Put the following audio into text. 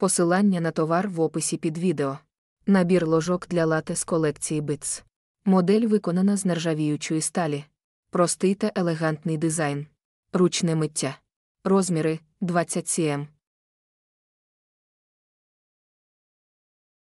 Посилання на товар в описі під відео. Набір ложок для лате з колекції Bits. Модель виконана з нержавіючої сталі. Простий та елегантний дизайн. Ручне миття. Розміри 20 cm.